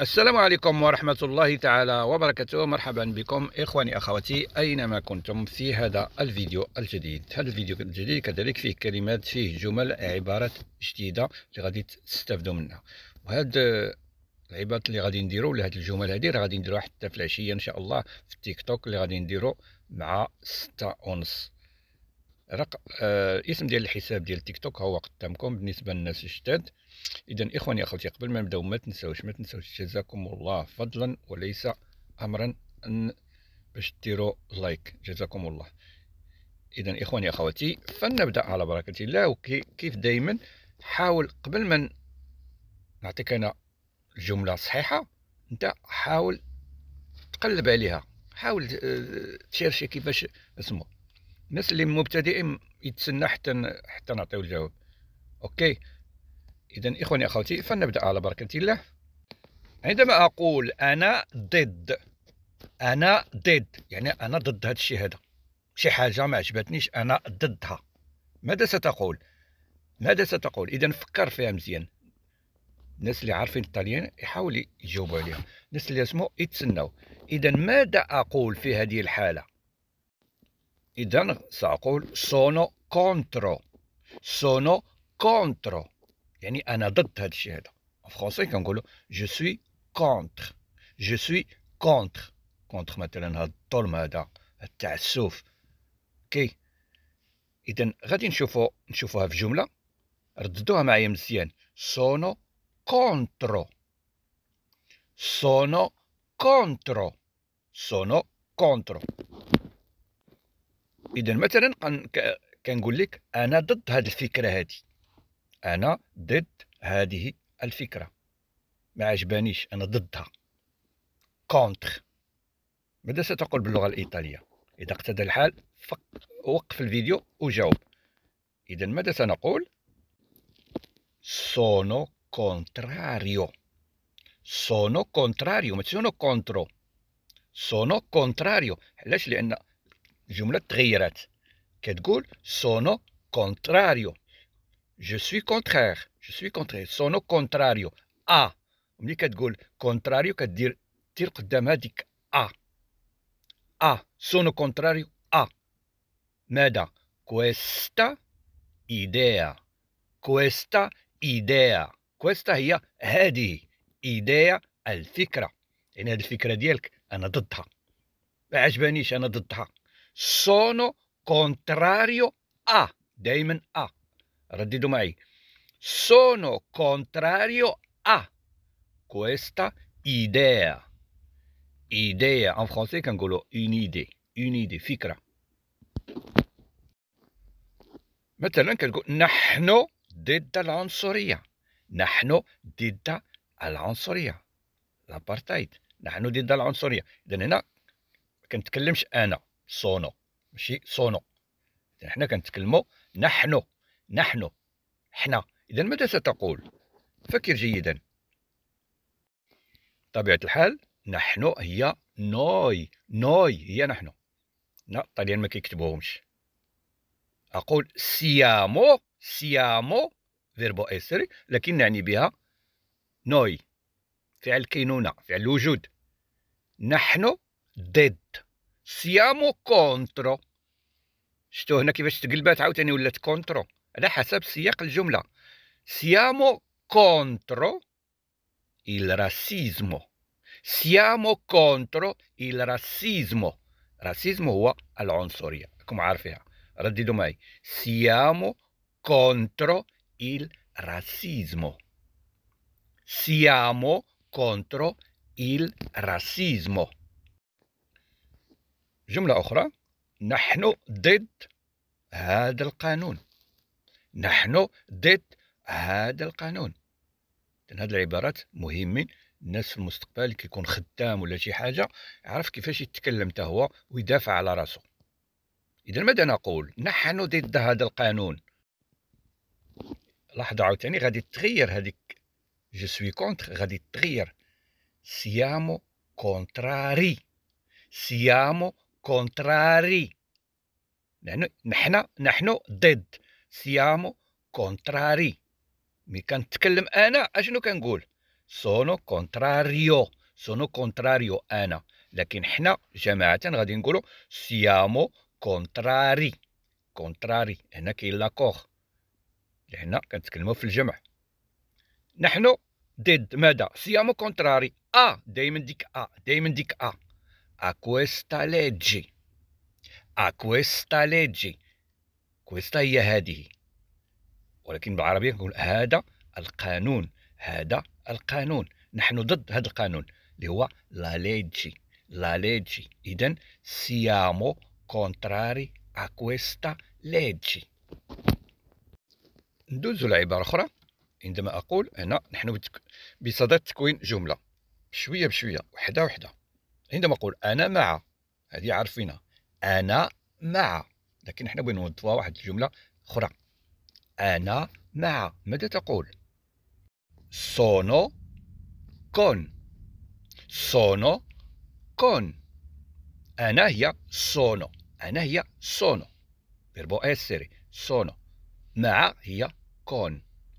السلام عليكم ورحمة الله تعالى وبركاته مرحبا بكم إخواني أخواتي أينما كنتم في هذا الفيديو الجديد هذا الفيديو الجديد كذلك فيه كلمات فيه جمل عبارات جديدة اللي غادي تستفدوا منها وهاد العبارات اللي غادي نديرو لهذه الجمل هادي راه غادي نديروها حتى في العشية إن شاء الله في التيك توك اللي غادي نديرو مع ستة ونص رقم آه اسم ديال الحساب ديال تيك توك هو قدامكم بالنسبه للناس الجداد اذا اخواني اخوتي قبل ما نبداو ما تنساوش ما تنساوش جزاكم الله فضلا وليس امرا ان باش ديروا لايك جزاكم الله اذا اخواني اخواتي فلنبدا على بركه الله كيف دائما حاول قبل ما نعطيك انا الجمله صحيحه انت حاول تقلب عليها حاول آه، تشيرشي كيفاش اسمه الناس اللي مبتدئين يتسنى حتى حتى نعطيو الجواب اوكي اذا اخواني اخواتي فلنبدا على بركه الله عندما اقول انا ضد انا ضد يعني انا ضد هذا الشيء هذا شي حاجه ما عجبتنيش انا ضدها ماذا ستقول ماذا ستقول اذا فكر فيها مزيان الناس اللي عارفين الطاليان يحاولوا يجاوبوا عليها الناس اللي يسمعوا يتسناو اذا ماذا اقول في هذه الحاله إذا سأقول sono contro sono contro يعني أنا ضد هذا الشيء هذا في فرنسي كنقولوا je suis contre je suis contre contre مثلا هذا الظلم هذا التعسف كي إذا غادي نشوفوا نشوفوها في جملة رددوها معايا مزيان sono contro sono contro sono contro اذا مثلا كنقول لك انا ضد هذه الفكره هذه انا ضد هذه الفكره ما عجبانيش انا ضدها كونتر ماذا ستقول باللغه الايطاليه اذا اقتضى الحال وقف الفيديو وجاوب اذا ماذا سنقول سونو كونتراريو سونو كونتراريو ماشي سونو كونترو سونو كونتراريو علاش لان الجملة تغيرت كتقول سونو كونتراريو جو سوي كونترير جو سوي كونترير سونو كونتراريو ا ملي كتقول كونتراريو كدير دير قدام ديك ا ا سونو كونتراريو ا ماذا كويستا ايديا كويستا ايديا كويستا هي هذه ايديا الفكره يعني هذه الفكره ديالك انا ضدها ما عجبانيش انا ضدها sono contrario a, Damon A, radito mai, sono contrario a questa idea. Idea, in francese cangolo, un'idea, un'idea, fikra. مثلا كنقول نحن ضد العنصرية نحن ضد العنصرية الابارتايد نحن ضد العنصرية إذا هنا كنتكلمش أنا صونو ماشي صونو حنا كنتكلمو نحن نحن حنا اذا ماذا ستقول فكر جيدا طبيعه الحال نحن هي نوي نوي هي نحن لا الطليان ما كيكتبوهمش اقول سيامو سيامو فيربو اسري لكن نعني بها نوي فعل كينونه فعل الوجود نحن ضد سيامو كونترو شتو هنا كيفاش تقلبات عاوتاني ولات كونترو على حسب سياق الجمله سيامو كونترو il razzismo siamo كونترو il razzismo razzismo هو العنصريه راكم عارفيها رددوا معي سيامو كونترو il razzismo siamo كونترو il razzismo جملة أخرى نحن ضد هذا القانون نحن ضد هذا القانون لأن هذه العبارات مهمين الناس في المستقبل كيكون خدام ولا شي حاجة يعرف كيفاش يتكلم حتى هو ويدافع على راسو إذا ماذا نقول نحن ضد هذا القانون لحظة عاوتاني غادي تغير هذيك جو سوي كونتر غادي تغير سيامو كونتراري سيامو كونتراري لانه نحن نحن ضد سيامو كونتراري مي كنتكلم انا اشنو كنقول سونو كونتراريو سونو كونتراريو انا لكن حنا جماعه غادي نقولوا سيامو كونتراري كونتراري هنا كاين لاكور هنا كنتكلموا في الجمع نحن ضد ماذا سيامو كونتراري ا آه دائما ديك ا آه دائما ديك ا آه a questa legge a questa legge questa هي هذه ولكن بالعربية نقول هذا القانون هذا القانون نحن ضد هذا القانون اللي هو لا ليجي لا ليجي إذا سيامو كونتراري ا كويستا ليجي ندوز لعبارة أخرى عندما أقول هنا نحن بصدد تكوين جملة شوية بشوية وحدة وحدة عندما اقول انا مع هذه عارفينها انا مع لكن احنا بغينا نوظفوها واحد الجمله اخرى انا مع ماذا تقول sono con sono con انا هي sono انا هي sono verbo essere sono مع هي con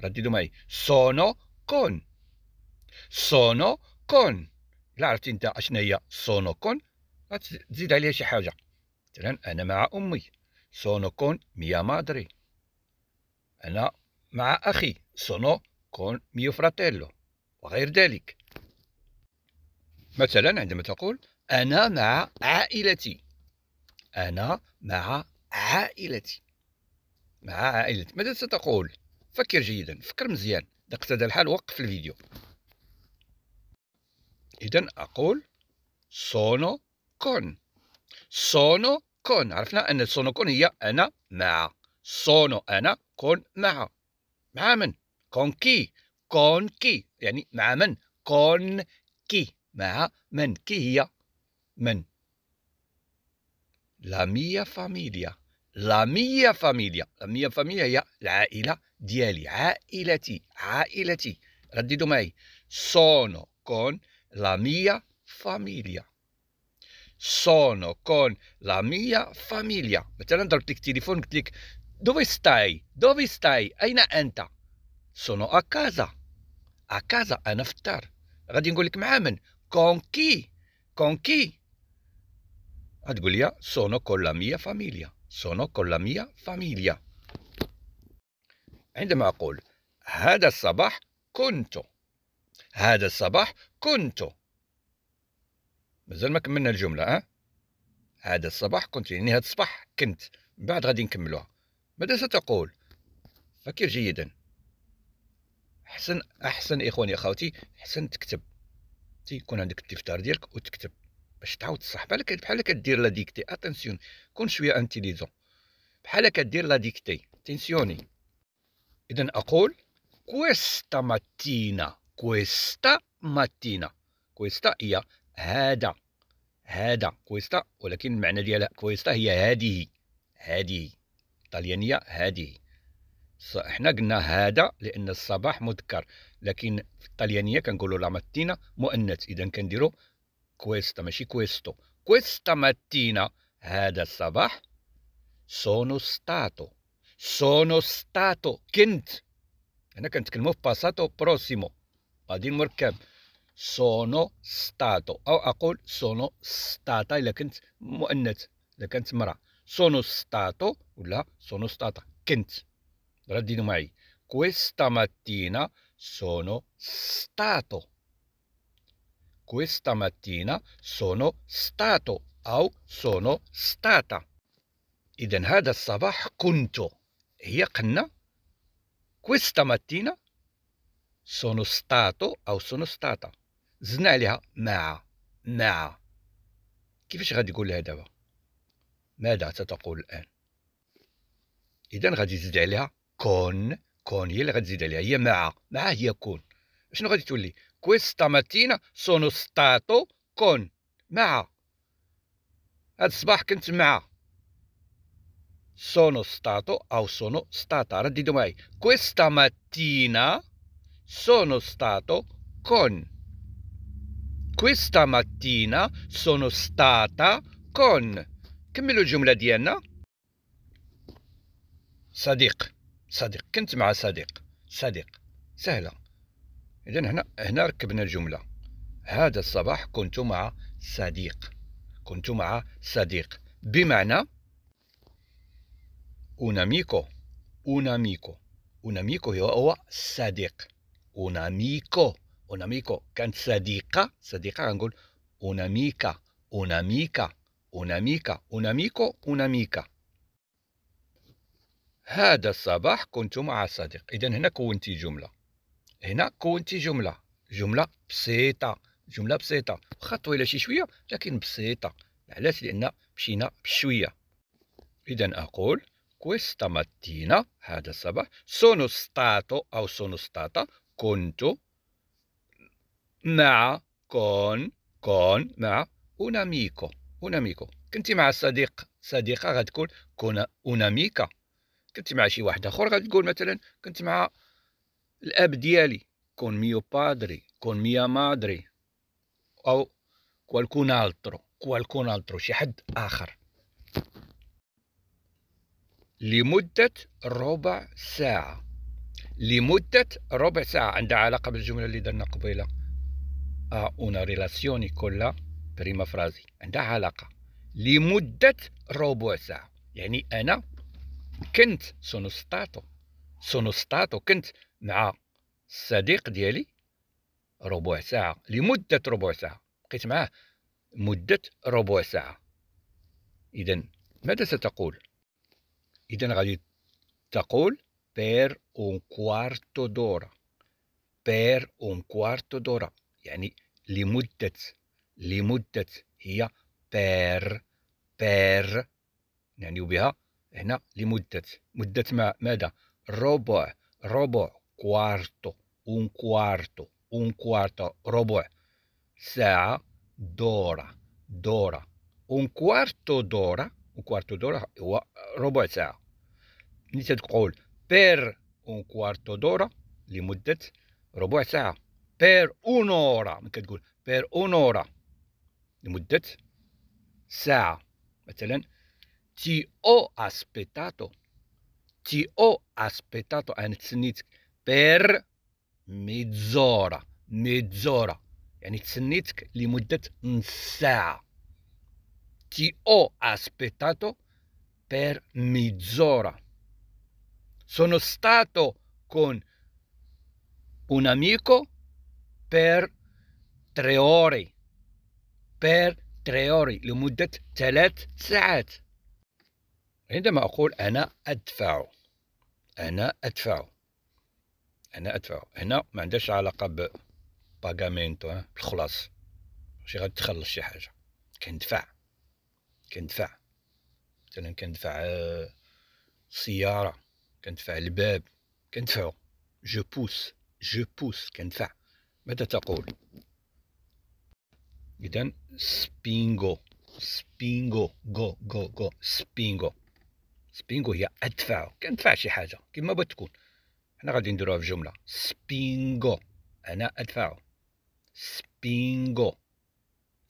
رددوا معي sono con sono con لا عرفتي انت اشنا هي سونوكون غتزيد عليها شي حاجه مثلا انا مع امي سونوكون ميا مادري انا مع اخي سونو كون ميو فراتيلو وغير ذلك مثلا عندما تقول انا مع عائلتي انا مع عائلتي مع عائلتي ماذا ستقول فكر جيدا فكر مزيان دقت هذا الحال وقف الفيديو إذا أقول صونو كون صونو كون عرفنا أن صونو كون هي أنا مع صونو أنا كون مع مع من كون كي كون كي يعني مع من كون كي مع من كي هي من لا ميا فاميليا لا ميا فاميليا لا ميا فاميليا هي العائلة ديالي عائلتي عائلتي رددوا معي صونو كون la mia famiglia sono con la mia famiglia مثلا ضربتك التليفون قلت لك dove stai dove stai Aina enta? sono a casa a casa a naftar. الدار غادي نقول لك مع من con chi con chi غتقول لي sono con la mia famiglia sono con la mia famiglia عندما اقول هذا الصباح كنت هذا الصباح كنت مازال ما كملنا الجمله اه هذا الصباح كنت يعني هذا الصباح كنت من بعد غادي نكملوها ماذا ستقول فكر جيدا احسن احسن اخواني اخواتي احسن تكتب تيكون عندك الدفتر ديالك وتكتب باش تعاود تصح بحال بحال كدير لا ديكتي اتنسيون كون شويه انتيليزون بحال كدير لا ديكتي تنسيوني اذا اقول كويستا ماتينا كويستا ماتينا كويستا هي هذا هذا كويستا ولكن المعنى ديالها كويستا هي هذه هذه الطليانيه هذه احنا قلنا هذا لان الصباح مذكر لكن في الطليانيه كنقولوا لا ماتينا مؤنث اذا كنديروا كويستا ماشي كويستو كويستا ماتينا هذا الصباح سونو ستاتو سونو ستاتو كنت انا كنتكلموا في باساتو بروسيمو غادي مركب sono stato أو أقول sono stata إذا كنت مؤنث إذا كانت امرأة sono stato ولا sono stata كنت رددوا معي questa mattina sono stato questa mattina sono stato أو sono stata إذا هذا الصباح كنت هي قلنا questa mattina sono stato أو sono stata زدنا عليها مع مع كيفاش غادي تقولها دابا ماذا ستقول الان اذا غادي تزيد عليها كون كون هي اللي غادي تزيد عليها هي مع مع هي كون شنو غادي تولي كويستا ماتينا سونو ستاتو كون مع هاد الصباح كنت مع سونو ستاتو او سونو ستاتا رددوا معي كويستا ماتينا سونو ستاتو كون questa mattina sono stata con كملوا الجملة ديالنا صديق صديق كنت مع صديق صديق سهلة إذا هنا هنا ركبنا الجملة هذا الصباح كنت مع صديق كنت مع صديق بمعنى أوناميكو أوناميكو أوناميكو هو صديق أوناميكو اوناميكو كانت صديقه صديقه غنقول اوناميكا اوناميكا اوناميكا اوناميكو اوناميكا هذا الصباح كنت مع صديق اذا هنا كونتي جمله هنا كونتي جمله جمله بسيطه جمله بسيطه واخا طويله شي شويه لكن بسيطه علاش لان مشينا بشويه اذا اقول questa mattina هذا الصباح sono stato او sono stata كنت مع كون كون مع اوناميكو اوناميكو كنتي مع صديق صديقه غتقول كون اوناميكا كنتي مع شي واحد اخر غتقول مثلا كنت مع الاب ديالي كون ميو بادري كون ميا مادري او كوالكون الترو كوالكون الترو شي حد اخر لمدة ربع ساعة لمدة ربع ساعة عندها علاقة بالجملة اللي درنا قبيله a آه، una relazione con la prima frase عندها علاقة لمدة ربع ساعة يعني أنا كنت sono stato كنت مع الصديق ديالي ربع ساعة لمدة ربع ساعة بقيت معاه مدة ربع ساعة إذا ماذا ستقول؟ إذا غادي تقول per un quarto d'ora per un quarto d'ora يعني لمدة لمدة هي بير بير نعني بها هنا لمدة مدة ما ماذا ربع ربع كوارتو اون كوارتو اون كوارتو ربع ساعة دورة دورة اون كوارتو دورة اون كوارتو دورة هو ربع ساعة ملي تقول بير اون كوارتو دورة لمدة ربع ساعة بير اونورا من كتقول بير اونورا لمدة ساعة مثلا تي او اسبيتاتو تي او اسبيتاتو انا تسنيتك بير ميزورا ميزورا يعني تسنيتك لمدة نص ساعة ti ho aspettato per mezz'ora. Sono stato con un amico بير تريوري بير تريوري لمدة ثلاث ساعات عندما أقول أنا أدفع أنا أدفع أنا أدفع هنا ما عندهاش علاقة ب باغامينتو بالخلاص ماشي غتخلص شي حاجة كندفع كندفع مثلا كندفع السيارة آه، كندفع الباب كندفعو جو بوس جو بوس كندفع ماذا تقول إذا سبينغو سبينغو جو جو جو سبينغو سبينغو هي أدفع كندفع شي حاجة كما بغات تكون حنا غادي نديروها في جملة سبينغو أنا أدفع سبينغو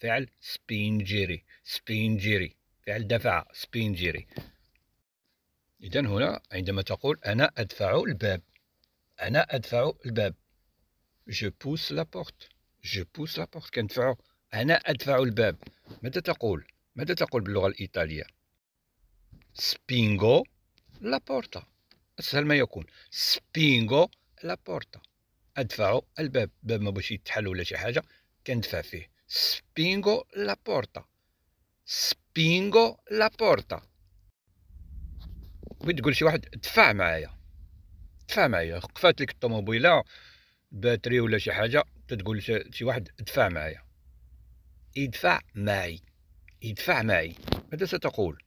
فعل سبينجيري سبينجيري فعل دفع سبينجيري إذا هنا عندما تقول أنا أدفع الباب أنا أدفع الباب جو بوس لابورت جو بوس لابورت كندفعو أنا أدفع الباب ماذا تقول؟ ماذا تقول باللغة الإيطالية؟ سبينغو بورتا أسهل ما يكون سبينغو بورتا أدفع الباب باب ما بغيش يتحل ولا شي حاجة كندفع فيه سبينغو بورتا سبينغو بورتا بغيت تقول شي واحد دفع معايا دفع معايا وقفات لك الطوموبيله باتري ولا شي حاجه تتقول شي واحد ادفع معايا ادفع معي ادفع معي ماذا ستقول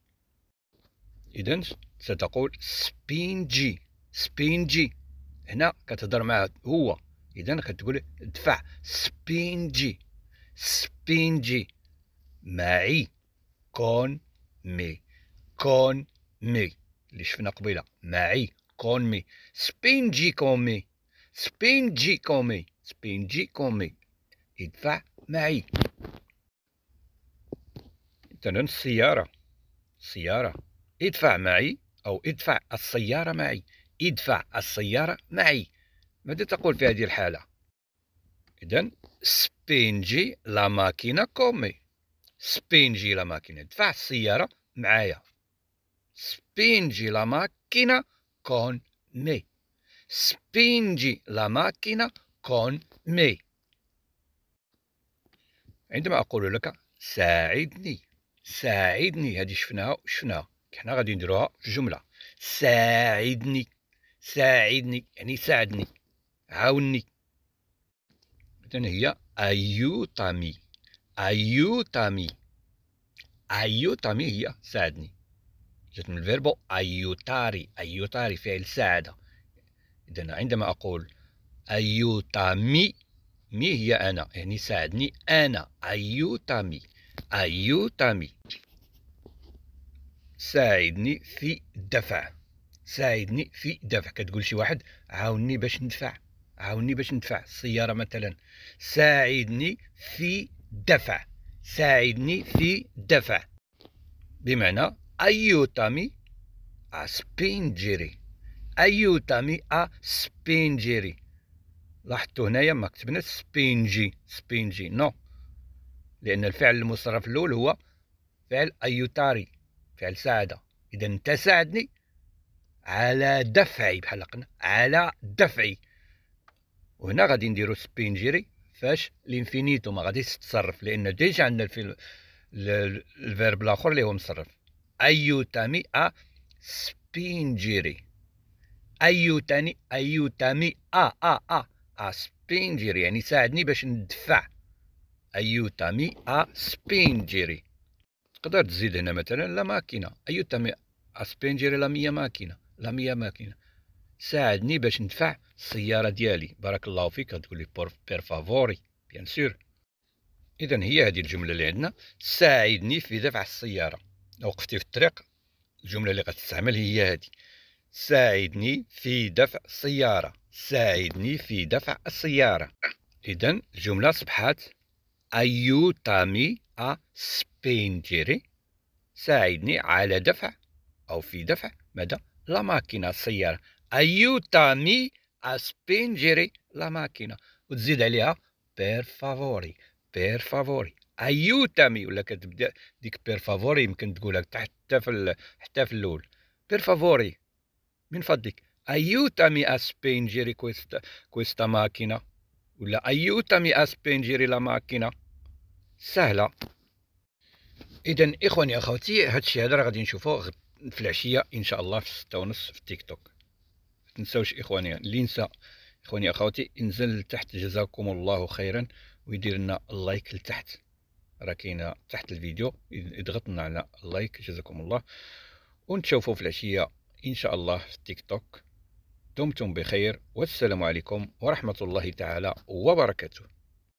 اذا ستقول سبينجي سبينجي هنا كتهضر مع هو اذا كتقول ادفع سبينجي سبينجي معي كون مي كون مي اللي شفنا قبيله معي كون مي سبينجي كون مي سبينجي كومي سبينجي كومي ادفع معي مثلا السيارة سيارة ادفع معي أو ادفع السيارة معي ادفع السيارة معي ماذا تقول في هذه الحالة؟ إذا سبينجي لا ماكينة كومي سبينجي لا ماكينة ادفع السيارة معايا سبينجي لا ماكينة كون مي spingi la macchina con me عندما أقول لك ساعدني ساعدني هذه شفناها شفناها حنا غادي نديروها في جملة ساعدني ساعدني يعني ساعدني عاوني اذا هي أيوتامي أيوتامي أيوتامي هي ساعدني جات من الفيربو أيوتاري أيوتاري فعل ساعدة إذن عندما أقول أيوتا مي مي هي أنا يعني ساعدني أنا أيوتا مي أيوتا مي ساعدني في الدفع ساعدني في الدفع كتقول شي واحد عاوني باش ندفع عاوني باش ندفع السيارة مثلا ساعدني في الدفع ساعدني في الدفع بمعنى مي أسبينجيري ايوتامي ا سبينجيري لاحظتوا هنايا ما كتبنا سبينجي سبينجي نو لان الفعل المصرف الاول هو فعل ايوتاري فعل ساعده اذا انت ساعدني على دفعي بحال قلنا على دفعي وهنا غادي نديرو سبينجيري فاش لينفينيتو ما غاديش تتصرف لان ديجا عندنا الفيل الفيرب الاخر اللي هو مصرف ايوتامي ا سبينجيري أيوتني أيوتمي أ أ أ سبينجيري يعني ساعدني باش ندفع أيوتمي أسبينجيري تقدر تزيد هنا مثلا لا ماكينة أيوتمي أسبينجيري لا ميا ماكينة لا ميا ماكينة ساعدني باش ندفع السيارة ديالي بارك الله فيك تقول لي بير فافوري بيان سور إذا هي هذه الجملة اللي عندنا ساعدني في دفع السيارة لو وقفتي في الطريق الجملة اللي غتستعمل هي هذه ساعدني في دفع السيارة ساعدني في دفع السيارة إذا الجملة أصبحت أيوتامي أ سبينجيري ساعدني على دفع أو في دفع ماذا؟ لا ماكينة السيارة أيوتامي أ سبينجيري لا ماكينة وتزيد عليها بير فافوري بير فافوري أيوتامي ولا كتبدا ديك بير فافوري يمكن تقولها حتى في حتى في الأول بير فافوري من فضلك aiutami a spengere questa, questa macchina ولا aiutami a spengere la macchina سهلة إذن إخواني أخوتي هادشي هذا راه غادي نشوفوه في العشية إن شاء الله في ستة ونص في تيك توك متنساوش إخواني اللي نسى إخواني أخوتي انزل لتحت جزاكم الله خيرا ويدير لنا اللايك لتحت راه كاينه تحت الفيديو يضغط لنا على اللايك جزاكم الله ونتشوفوا في العشيه إن شاء الله في التيك توك دمتم بخير والسلام عليكم ورحمة الله تعالى وبركاته